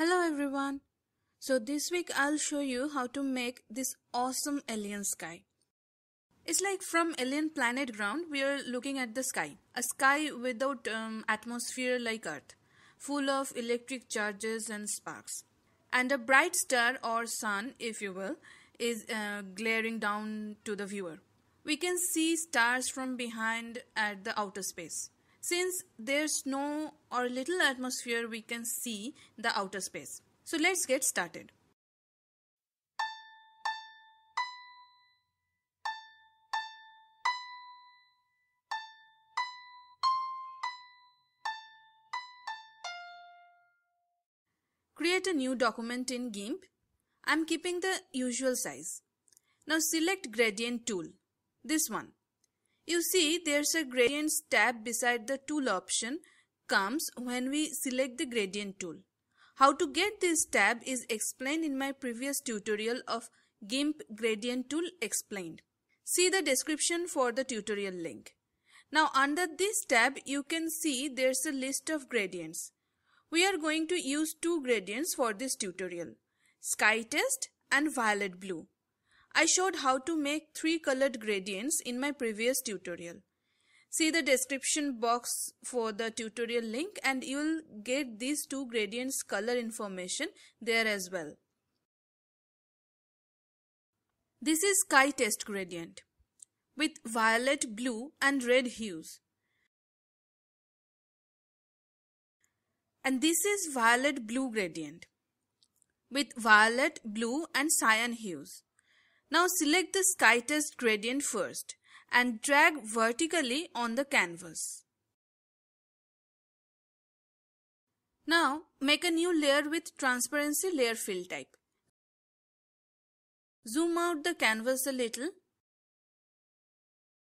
Hello everyone! So this week I'll show you how to make this awesome alien sky. It's like from alien planet ground we are looking at the sky. A sky without um, atmosphere like earth, full of electric charges and sparks. And a bright star or sun if you will is uh, glaring down to the viewer. We can see stars from behind at the outer space since there's no or little atmosphere we can see the outer space. So let's get started. Create a new document in GIMP. I'm keeping the usual size. Now select gradient tool, this one. You see there's a gradients tab beside the tool option comes when we select the gradient tool. How to get this tab is explained in my previous tutorial of GIMP gradient tool explained. See the description for the tutorial link. Now under this tab you can see there's a list of gradients. We are going to use two gradients for this tutorial. Sky test and violet blue. I showed how to make three colored gradients in my previous tutorial. See the description box for the tutorial link and you'll get these two gradients color information there as well. This is sky test gradient with violet, blue and red hues. And this is violet blue gradient with violet, blue and cyan hues. Now select the sky test gradient first and drag vertically on the canvas. Now make a new layer with transparency layer fill type. Zoom out the canvas a little.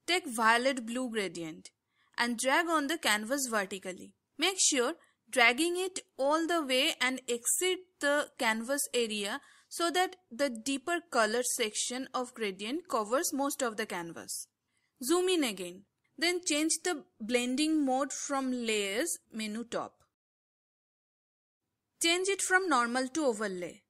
Take violet blue gradient and drag on the canvas vertically. Make sure dragging it all the way and exceed the canvas area so that the deeper color section of gradient covers most of the canvas. Zoom in again. Then change the blending mode from layers menu top. Change it from normal to overlay.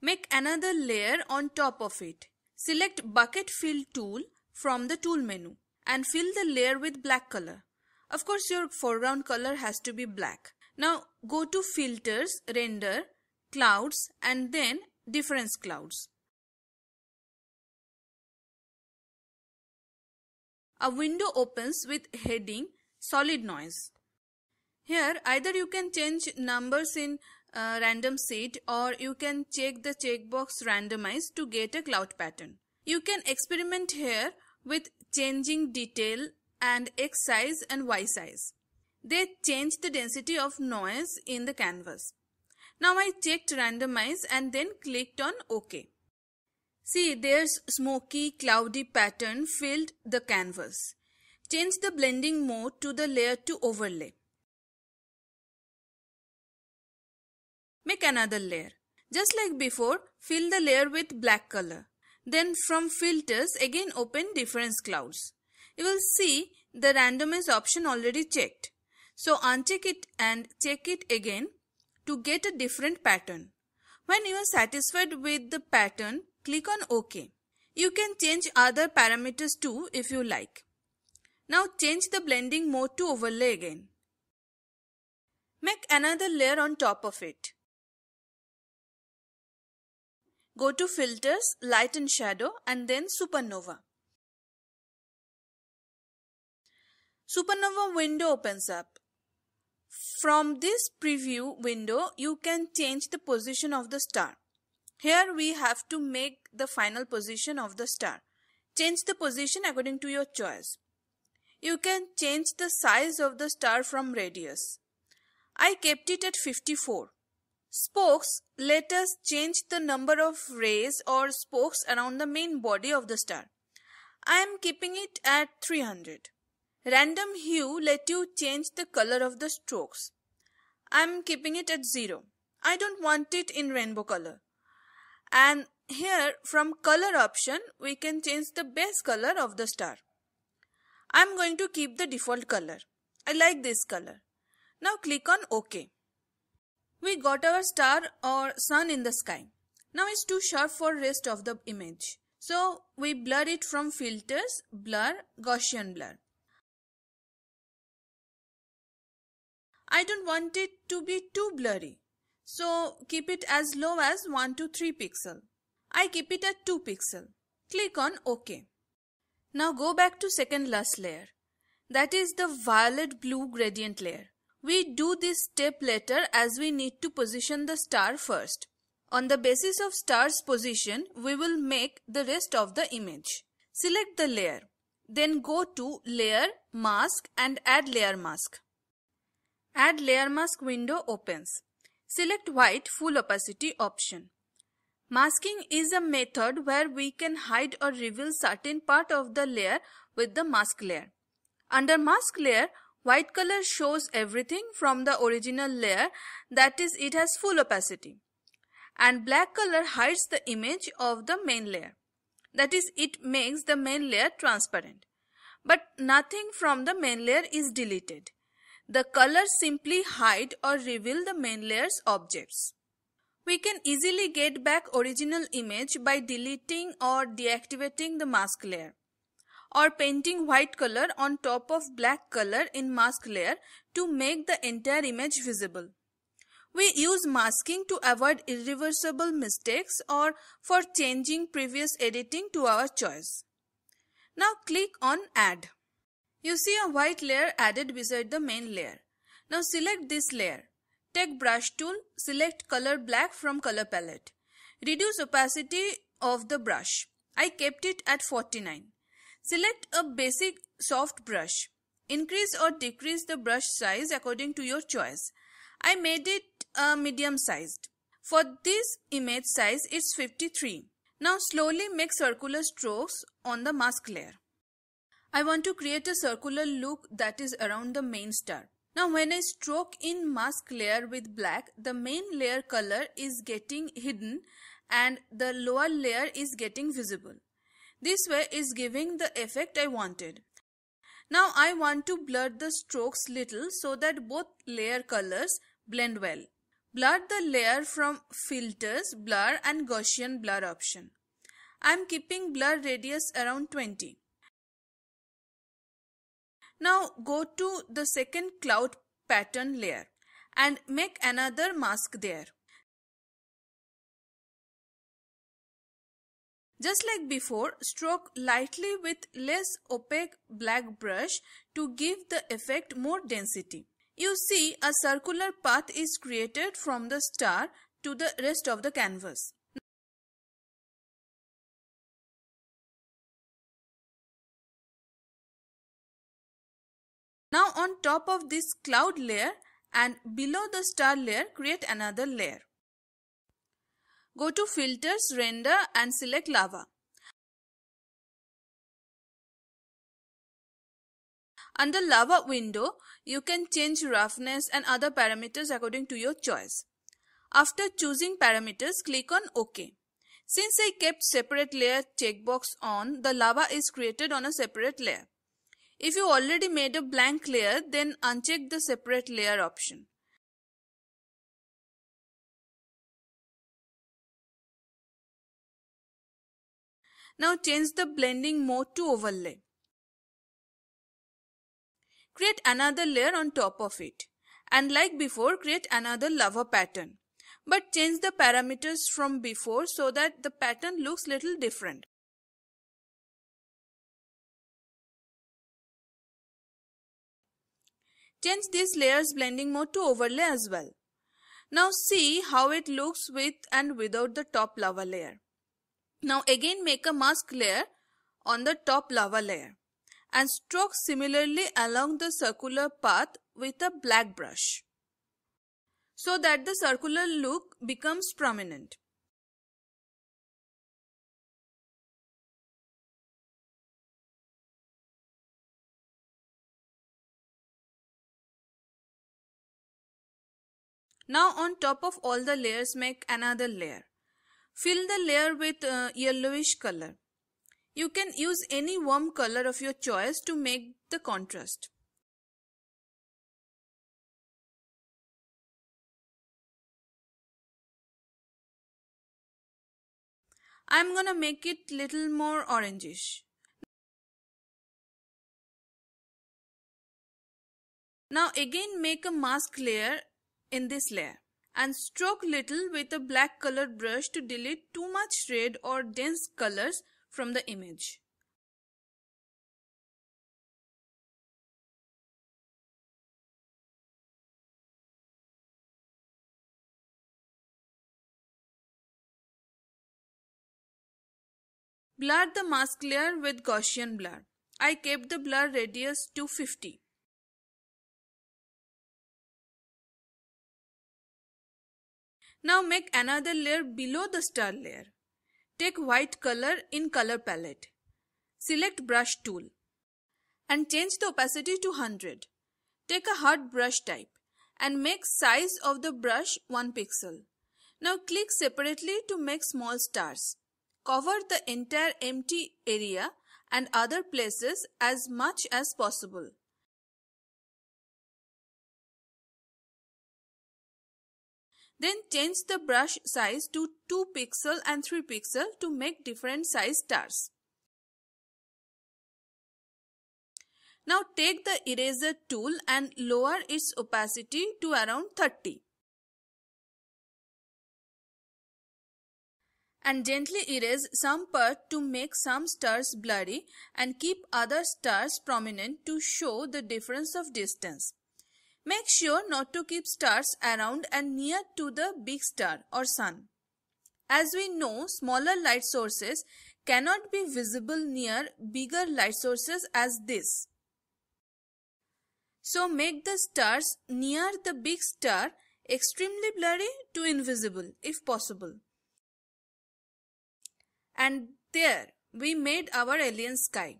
Make another layer on top of it. Select bucket fill tool from the tool menu and fill the layer with black color. Of course your foreground color has to be black. Now go to filters, render, clouds and then difference clouds. A window opens with heading solid noise. Here either you can change numbers in uh, random Seed, or you can check the checkbox randomize to get a cloud pattern. You can experiment here with changing detail and X size and Y size they change the density of noise in the canvas. Now I checked randomize and then clicked on OK. See, there's smoky, cloudy pattern filled the canvas. Change the blending mode to the layer to overlay. Make another layer. Just like before, fill the layer with black color. Then from filters, again open difference clouds. You will see the randomize option already checked. So uncheck it and check it again to get a different pattern. When you are satisfied with the pattern, click on OK. You can change other parameters too if you like. Now change the blending mode to overlay again. Make another layer on top of it. Go to filters, light and shadow and then supernova. Supernova window opens up. From this preview window, you can change the position of the star. Here we have to make the final position of the star. Change the position according to your choice. You can change the size of the star from radius. I kept it at 54. Spokes, let us change the number of rays or spokes around the main body of the star. I am keeping it at 300. Random hue let you change the color of the strokes. I'm keeping it at 0. I don't want it in rainbow color. And here from color option we can change the base color of the star. I'm going to keep the default color. I like this color. Now click on OK. We got our star or sun in the sky. Now it's too sharp for rest of the image. So we blur it from filters, blur, Gaussian blur. I don't want it to be too blurry. So keep it as low as 1 to 3 pixel. I keep it at 2 pixel. Click on OK. Now go back to second last layer. That is the violet blue gradient layer. We do this step later as we need to position the star first. On the basis of star's position, we will make the rest of the image. Select the layer. Then go to Layer, Mask and add Layer Mask. Add layer mask window opens. Select white full opacity option. Masking is a method where we can hide or reveal certain part of the layer with the mask layer. Under mask layer, white color shows everything from the original layer that is it has full opacity. And black color hides the image of the main layer. That is it makes the main layer transparent. But nothing from the main layer is deleted. The colors simply hide or reveal the main layer's objects. We can easily get back original image by deleting or deactivating the mask layer or painting white color on top of black color in mask layer to make the entire image visible. We use masking to avoid irreversible mistakes or for changing previous editing to our choice. Now click on add. You see a white layer added beside the main layer. Now select this layer. Take brush tool, select color black from color palette. Reduce opacity of the brush. I kept it at 49. Select a basic soft brush. Increase or decrease the brush size according to your choice. I made it uh, medium sized. For this image size it's 53. Now slowly make circular strokes on the mask layer. I want to create a circular look that is around the main star. Now when I stroke in mask layer with black, the main layer color is getting hidden and the lower layer is getting visible. This way is giving the effect I wanted. Now I want to blur the strokes little so that both layer colors blend well. Blur the layer from filters, blur and Gaussian blur option. I am keeping blur radius around 20. Now go to the second cloud pattern layer and make another mask there. Just like before, stroke lightly with less opaque black brush to give the effect more density. You see a circular path is created from the star to the rest of the canvas. Now on top of this cloud layer and below the star layer create another layer. Go to filters, render and select lava. Under lava window, you can change roughness and other parameters according to your choice. After choosing parameters, click on OK. Since I kept separate layer checkbox on, the lava is created on a separate layer. If you already made a blank layer, then uncheck the separate layer option. Now change the blending mode to overlay. Create another layer on top of it. And like before, create another lava pattern. But change the parameters from before so that the pattern looks little different. change this layers blending mode to overlay as well. Now see how it looks with and without the top lava layer. Now again make a mask layer on the top lava layer and stroke similarly along the circular path with a black brush so that the circular look becomes prominent. Now on top of all the layers make another layer. Fill the layer with uh, yellowish color. You can use any warm color of your choice to make the contrast. I'm gonna make it little more orangish. Now again make a mask layer in this layer and stroke little with a black colored brush to delete too much red or dense colors from the image. Blur the mask layer with Gaussian blur. I kept the blur radius to 50. Now make another layer below the star layer. Take white color in color palette. Select brush tool and change the opacity to 100. Take a hard brush type and make size of the brush 1 pixel. Now click separately to make small stars. Cover the entire empty area and other places as much as possible. Then change the brush size to 2 pixel and 3 pixel to make different size stars. Now take the eraser tool and lower its opacity to around 30. And gently erase some part to make some stars blurry and keep other stars prominent to show the difference of distance. Make sure not to keep stars around and near to the big star or sun. As we know, smaller light sources cannot be visible near bigger light sources as this. So make the stars near the big star extremely blurry to invisible if possible. And there we made our alien sky.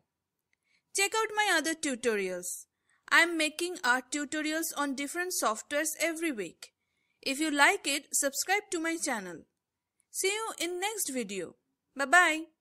Check out my other tutorials. I'm making art tutorials on different softwares every week. If you like it, subscribe to my channel. See you in next video. Bye-bye.